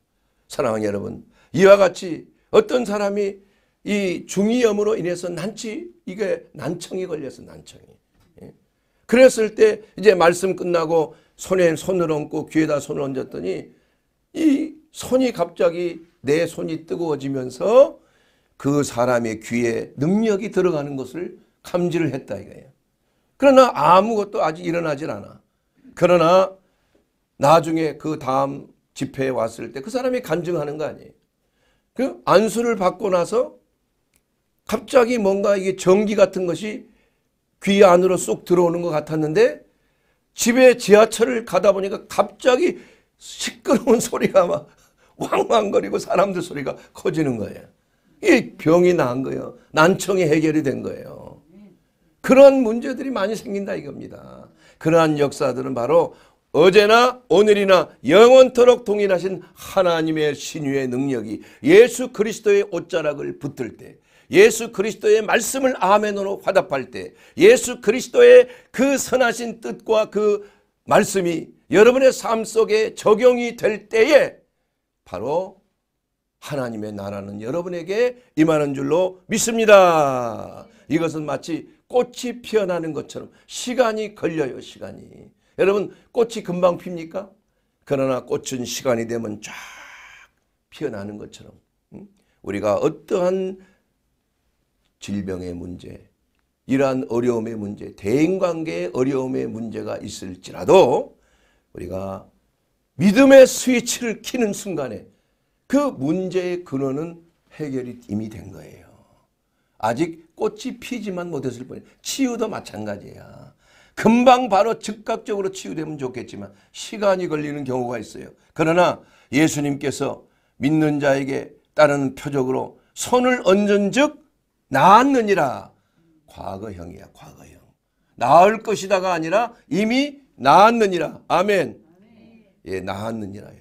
사랑하는 여러분 이와 같이 어떤 사람이 이 중이염으로 인해서 난치 이게 난청이 걸려서 난청이 그랬을 때 이제 말씀 끝나고 손에 손을 얹고 귀에다 손을 얹었더니 이 손이 갑자기 내 손이 뜨거워지면서 그 사람의 귀에 능력이 들어가는 것을 감지를 했다 이거예요. 그러나 아무것도 아직 일어나질 않아. 그러나 나중에 그 다음 집회에 왔을 때 그 사람이 간증하는 거 아니에요. 그 안수를 받고 나서 갑자기 뭔가 이게 전기 같은 것이 귀 안으로 쏙 들어오는 것 같았는데 집에 지하철을 가다 보니까 갑자기 시끄러운 소리가 막 왕왕거리고 사람들 소리가 커지는 거예요. 이 병이 난 거예요. 난청이 해결이 된 거예요. 그런 문제들이 많이 생긴다 이겁니다. 그러한 역사들은 바로 어제나 오늘이나 영원토록 동일하신 하나님의 신유의 능력이 예수 그리스도의 옷자락을 붙들 때 예수 그리스도의 말씀을 아멘으로 화답할 때 예수 그리스도의 그 선하신 뜻과 그 말씀이 여러분의 삶 속에 적용이 될 때에 바로 하나님의 나라는 여러분에게 임하는 줄로 믿습니다. 이것은 마치 꽃이 피어나는 것처럼 시간이 걸려요 시간이. 여러분 꽃이 금방 핍니까? 그러나 꽃은 시간이 되면 쫙 피어나는 것처럼 우리가 어떠한 질병의 문제, 이러한 어려움의 문제, 대인관계의 어려움의 문제가 있을지라도 우리가 믿음의 스위치를 키는 순간에 그 문제의 근원은 해결이 이미 된 거예요. 아직 꽃이 피지만 못했을 뿐이에요. 치유도 마찬가지야. 금방 바로 즉각적으로 치유되면 좋겠지만 시간이 걸리는 경우가 있어요. 그러나 예수님께서 믿는 자에게 따르는 표적으로 손을 얹은 즉 나았느니라. 과거형이야, 과거형. 나을 것이다가 아니라 이미 나았느니라. 아멘. 예, 나았느니라요.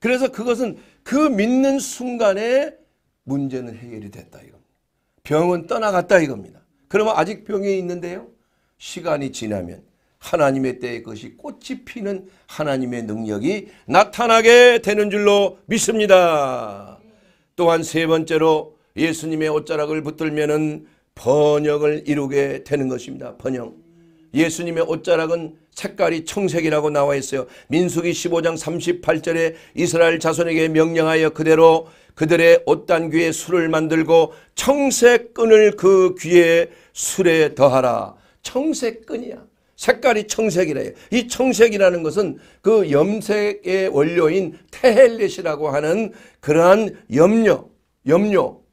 그래서 그것은 그 믿는 순간에 문제는 해결이 됐다 이겁니다. 병은 떠나갔다 이겁니다. 그러면 아직 병이 있는데요. 시간이 지나면 하나님의 때의 것이 꽃이 피는 하나님의 능력이 나타나게 되는 줄로 믿습니다. 또한 세 번째로 예수님의 옷자락을 붙들면은 번영을 이루게 되는 것입니다. 번영. 예수님의 옷자락은 색깔이 청색이라고 나와 있어요. 민수기 15장 38절에 이스라엘 자손에게 명령하여 그대로 그들의 옷단귀에 술을 만들고 청색 끈을 그 귀에 술에 더하라. 청색 끈이야. 색깔이 청색이래요. 이 청색이라는 것은 그 염색의 원료인 테헬렛이라고 하는 그러한 염료, 염료,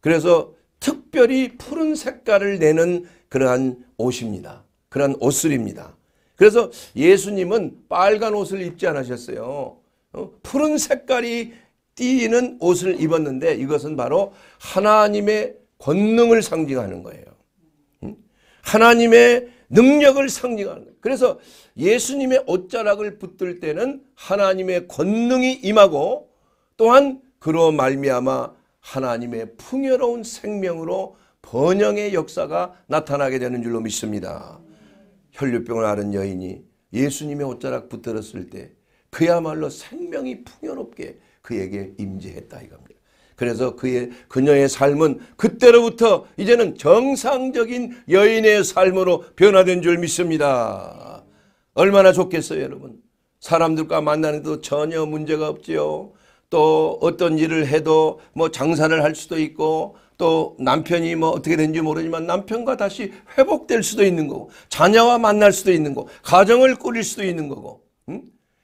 그래서 특별히 푸른 색깔을 내는 그러한 옷입니다. 그러한 옷술입니다. 그래서 예수님은 빨간 옷을 입지 않으셨어요. 어? 푸른 색깔이 띄는 옷을 입었는데 이것은 바로 하나님의 권능을 상징하는 거예요. 음? 하나님의 능력을 상징하는 거예요. 그래서 예수님의 옷자락을 붙들 때는 하나님의 권능이 임하고 또한 그로 말미암아 하나님의 풍요로운 생명으로 번영의 역사가 나타나게 되는 줄로 믿습니다. 혈류병을 앓은 여인이 예수님의 옷자락 붙들었을 때 그야말로 생명이 풍요롭게 그에게 임재했다 이겁니다. 그래서 그의 그녀의 삶은 그때로부터 이제는 정상적인 여인의 삶으로 변화된 줄 믿습니다. 얼마나 좋겠어요, 여러분. 사람들과 만나는데도 전혀 문제가 없지요. 또 어떤 일을 해도 뭐 장사를 할 수도 있고 또 남편이 뭐 어떻게 된지 모르지만 남편과 다시 회복될 수도 있는 거고 자녀와 만날 수도 있는 거고 가정을 꾸릴 수도 있는 거고 응?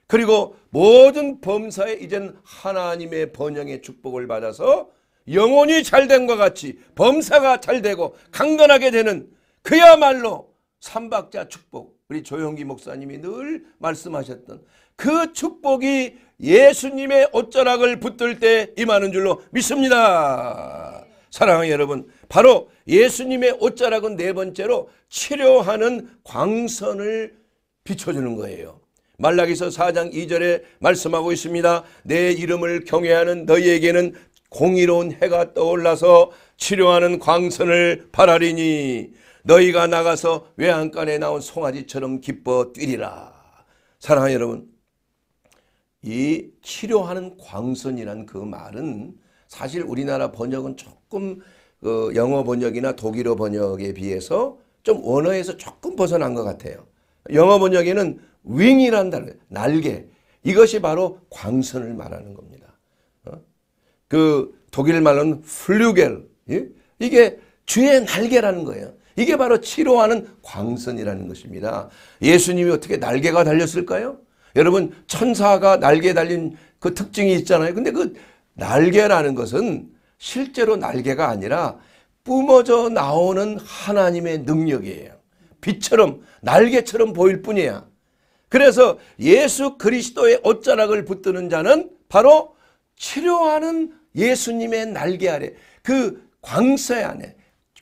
그리고 모든 범사에 이젠 하나님의 번영의 축복을 받아서 영혼이 잘 된 것 같이 범사가 잘되고 강건하게 되는 그야말로 삼박자 축복 우리 조용기 목사님이 늘 말씀하셨던 그 축복이 예수님의 옷자락을 붙들 때 임하는 줄로 믿습니다. 사랑하는 여러분 바로 예수님의 옷자락은 네 번째로 치료하는 광선을 비춰주는 거예요. 말라기서 4장 2절에 말씀하고 있습니다. 내 이름을 경외하는 너희에게는 공의로운 해가 떠올라서 치료하는 광선을 바라리니 너희가 나가서 외양간에 나온 송아지처럼 기뻐 뛰리라. 사랑하는 여러분 이 치료하는 광선이란 그 말은 사실 우리나라 번역은 조금 그 영어 번역이나 독일어 번역에 비해서 좀 원어에서 조금 벗어난 것 같아요. 영어 번역에는 윙이란 단어, 날개. 이것이 바로 광선을 말하는 겁니다. 어? 그 독일 말로는 플루겔. 예? 이게 주의 날개라는 거예요. 이게 바로 치료하는 광선이라는 것입니다. 예수님이 어떻게 날개가 달렸을까요? 여러분 천사가 날개 달린 그 특징이 있잖아요. 근데 그 날개라는 것은 실제로 날개가 아니라 뿜어져 나오는 하나님의 능력이에요. 빛처럼 날개처럼 보일 뿐이야. 그래서 예수 그리스도의 옷자락을 붙드는 자는 바로 치료하는 예수님의 날개 아래 그 광세 안에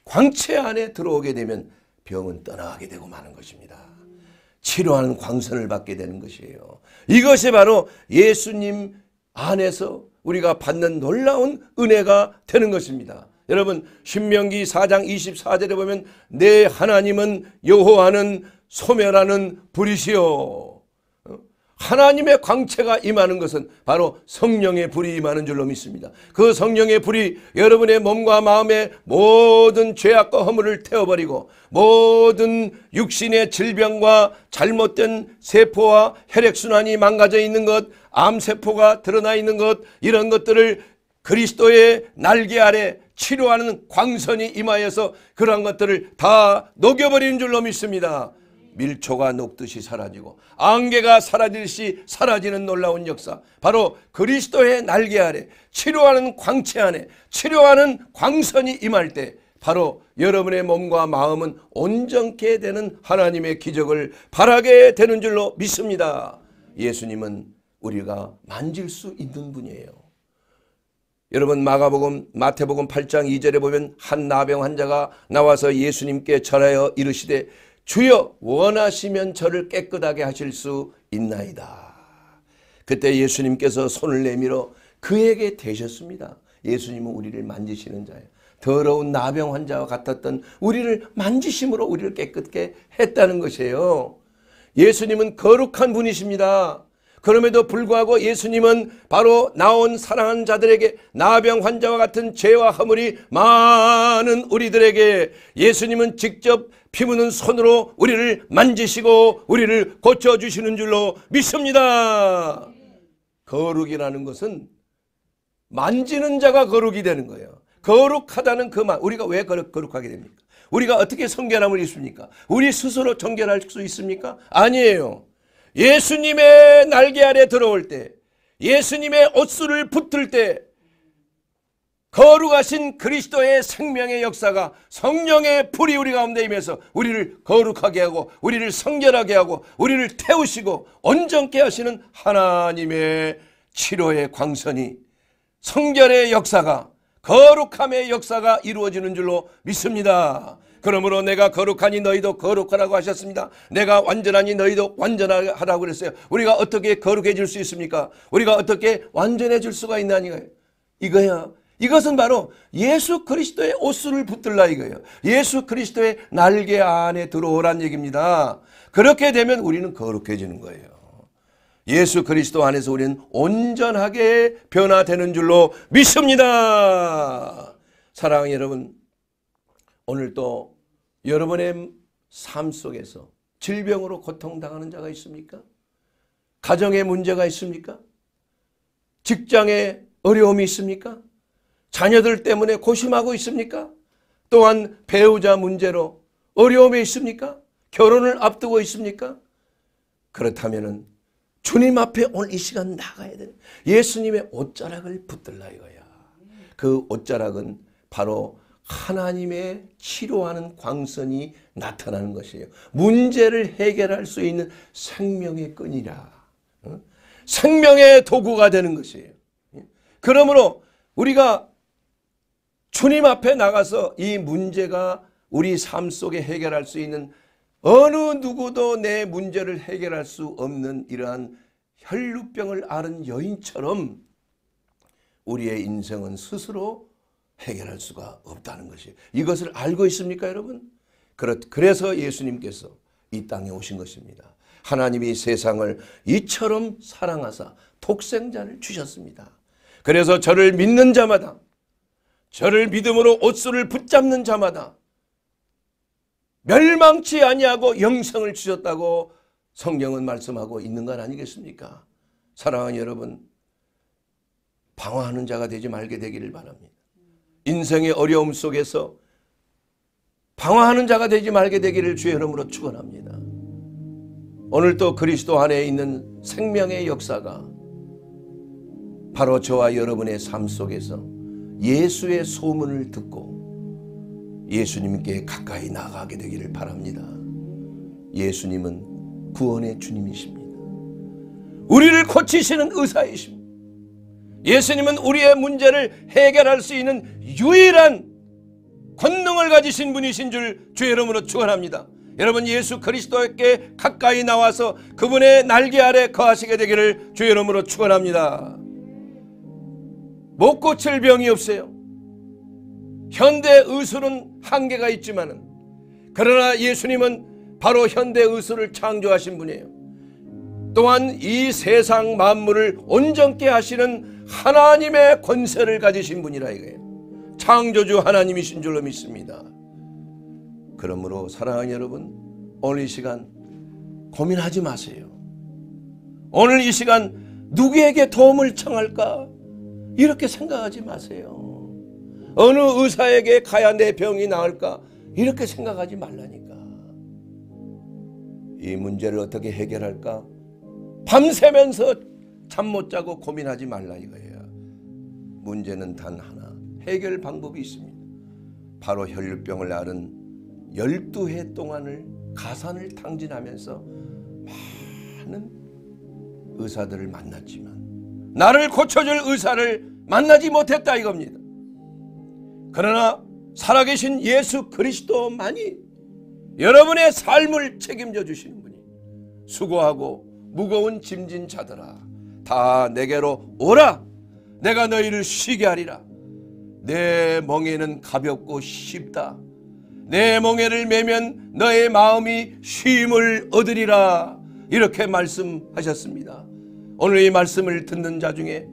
광채 안에 들어오게 되면 병은 떠나게 되고 마는 것입니다. 치료하는 광선을 받게 되는 것이에요. 이것이 바로 예수님 안에서 우리가 받는 놀라운 은혜가 되는 것입니다. 여러분 신명기 4장 24절에 보면 내 하나님은 여호와는 소멸하는 불이시요 하나님의 광채가 임하는 것은 바로 성령의 불이 임하는 줄로 믿습니다. 그 성령의 불이 여러분의 몸과 마음의 모든 죄악과 허물을 태워버리고 모든 육신의 질병과 잘못된 세포와 혈액순환이 망가져 있는 것, 암세포가 드러나 있는 것, 이런 것들을 그리스도의 날개 아래 치료하는 광선이 임하여서 그러 것들을 다 녹여버리는 줄로 믿습니다. 밀초가 녹듯이 사라지고 안개가 사라질 시 사라지는 놀라운 역사 바로 그리스도의 날개 아래 치료하는 광채 안에 치료하는 광선이 임할 때 바로 여러분의 몸과 마음은 온전케 되는 하나님의 기적을 바라게 되는 줄로 믿습니다. 예수님은 우리가 만질 수 있는 분이에요. 여러분 마가복음 마태복음 8장 2절에 보면 한 나병 환자가 나와서 예수님께 절하여 이르시되 주여 원하시면 저를 깨끗하게 하실 수 있나이다. 그때 예수님께서 손을 내밀어 그에게 되셨습니다. 예수님은 우리를 만지시는 자예요. 더러운 나병 환자와 같았던 우리를 만지심으로 우리를 깨끗게 했다는 것이에요. 예수님은 거룩한 분이십니다. 그럼에도 불구하고 예수님은 바로 나온 사랑하 자들에게 나병 환자와 같은 죄와 허물이 많은 우리들에게 예수님은 직접 피 묻는 손으로 우리를 만지시고 우리를 고쳐주시는 줄로 믿습니다. 거룩이라는 것은 만지는 자가 거룩이 되는 거예요. 거룩하다는 그 말, 우리가 왜 거룩, 거룩하게 됩니까? 우리가 어떻게 성결함을 입습니까? 우리 스스로 정결할 수 있습니까? 아니에요. 예수님의 날개 아래 들어올 때, 예수님의 옷수를 붙을 때, 거룩하신 그리스도의 생명의 역사가 성령의 불이 우리 가운데 임해서 우리를 거룩하게 하고 우리를 성결하게 하고 우리를 태우시고 온전케 하시는 하나님의 치료의 광선이 성결의 역사가 거룩함의 역사가 이루어지는 줄로 믿습니다. 그러므로 내가 거룩하니 너희도 거룩하라고 하셨습니다. 내가 완전하니 너희도 완전하라고 그랬어요. 우리가 어떻게 거룩해질 수 있습니까? 우리가 어떻게 완전해질 수가 있나니까요. 이거야 이것은 바로 예수 그리스도의 옷을 붙들라 이거예요. 예수 그리스도의 날개 안에 들어오란 얘기입니다. 그렇게 되면 우리는 거룩해지는 거예요. 예수 그리스도 안에서 우리는 온전하게 변화되는 줄로 믿습니다. 사랑하는 여러분, 오늘 또 여러분의 삶 속에서 질병으로 고통당하는 자가 있습니까? 가정에 문제가 있습니까? 직장에 어려움이 있습니까? 자녀들 때문에 고심하고 있습니까? 또한 배우자 문제로 어려움에 있습니까? 결혼을 앞두고 있습니까? 그렇다면 주님 앞에 오늘 이 시간 나가야 돼. 예수님의 옷자락을 붙들라 이거야. 그 옷자락은 바로 하나님의 치료하는 광선이 나타나는 것이에요. 문제를 해결할 수 있는 생명의 끈이라. 생명의 도구가 되는 것이에요. 그러므로 우리가 주님 앞에 나가서 이 문제가 우리 삶 속에 해결할 수 있는 어느 누구도 내 문제를 해결할 수 없는 이러한 혈루병을 아는 여인처럼 우리의 인생은 스스로 해결할 수가 없다는 것이 이것을 알고 있습니까 여러분? 그래서 예수님께서 이 땅에 오신 것입니다. 하나님이 세상을 이처럼 사랑하사 독생자를 주셨습니다. 그래서 저를 믿는 자마다 저를 믿음으로 옷소를 붙잡는 자마다 멸망치 아니하고 영성을 주셨다고 성경은 말씀하고 있는 건 아니겠습니까? 사랑하는 여러분 방황하는 자가 되지 말게 되기를 바랍니다. 인생의 어려움 속에서 방황하는 자가 되지 말게 되기를 주의 이름으로 축원합니다. 오늘도 그리스도 안에 있는 생명의 역사가 바로 저와 여러분의 삶 속에서 예수의 소문을 듣고 예수님께 가까이 나가게 되기를 바랍니다. 예수님은 구원의 주님이십니다. 우리를 고치시는 의사이십니다. 예수님은 우리의 문제를 해결할 수 있는 유일한 권능을 가지신 분이신 줄 주의 이름으로 축원합니다. 여러분 예수 그리스도께 가까이 나와서 그분의 날개 아래 거하시게 되기를 주의 이름으로 축원합니다. 못 고칠 병이 없어요. 현대 의술은 한계가 있지만 그러나 예수님은 바로 현대 의술을 창조하신 분이에요. 또한 이 세상 만물을 온전케 하시는 하나님의 권세를 가지신 분이라 이거예요. 창조주 하나님이신 줄로 믿습니다. 그러므로 사랑하는 여러분 오늘 이 시간 고민하지 마세요. 오늘 이 시간 누구에게 도움을 청할까? 이렇게 생각하지 마세요. 어느 의사에게 가야 내 병이 나을까? 이렇게 생각하지 말라니까. 이 문제를 어떻게 해결할까? 밤새면서 잠 못 자고 고민하지 말라 이거예요. 문제는 단 하나. 해결 방법이 있습니다. 바로 혈류병을 앓은 12해 동안을 가산을 탕진하면서 많은 의사들을 만났지만 나를 고쳐줄 의사를 만나지 못했다 이겁니다. 그러나 살아계신 예수 그리스도만이 여러분의 삶을 책임져 주시는 분이 수고하고 무거운 짐진 자들아 다 내게로 오라 내가 너희를 쉬게 하리라 내 멍에는 가볍고 쉽다 내 멍에를 매면 너의 마음이 쉼을 얻으리라 이렇게 말씀하셨습니다 오늘 이 말씀을 듣는 자 중에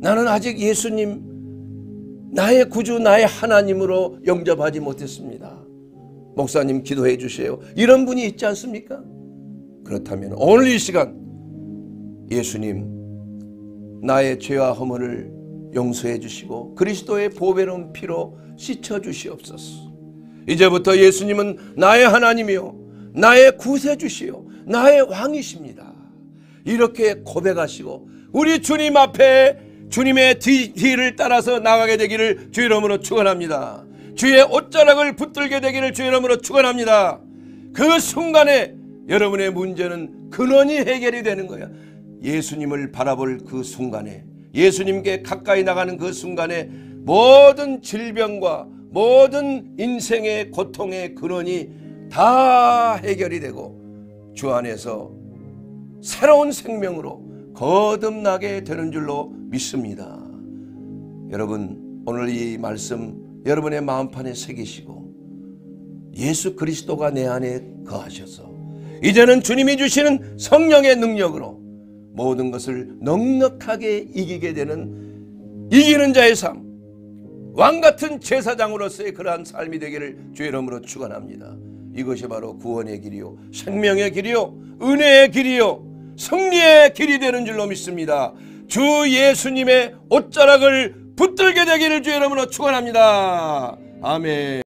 나는 아직 예수님 나의 구주 나의 하나님으로 영접하지 못했습니다. 목사님 기도해 주세요. 이런 분이 있지 않습니까? 그렇다면 오늘 이 시간 예수님 나의 죄와 허물을 용서해 주시고 그리스도의 보배로운 피로 씻어 주시옵소서. 이제부터 예수님은 나의 하나님이요 나의 구세주시요 나의 왕이십니다. 이렇게 고백하시고 우리 주님 앞에 주님의 뒤를 따라서 나가게 되기를 주의 이름으로 축원합니다. 주의 옷자락을 붙들게 되기를 주의 이름으로 축원합니다. 그 순간에 여러분의 문제는 근원이 해결이 되는 거야. 예수님을 바라볼 그 순간에 예수님께 가까이 나가는 그 순간에 모든 질병과 모든 인생의 고통의 근원이 다 해결이 되고 주 안에서 새로운 생명으로 거듭나게 되는 줄로 믿습니다. 여러분 오늘 이 말씀 여러분의 마음판에 새기시고 예수 그리스도가 내 안에 거하셔서 이제는 주님이 주시는 성령의 능력으로 모든 것을 넉넉하게 이기게 되는 이기는 자의 삶 왕같은 제사장으로서의 그러한 삶이 되기를 주의 이름으로 축원합니다. 이것이 바로 구원의 길이요 생명의 길이요 은혜의 길이요 승리의 길이 되는 줄로 믿습니다. 주 예수님의 옷자락을 붙들게 되기를 주의 이름으로 축원합니다. 아멘.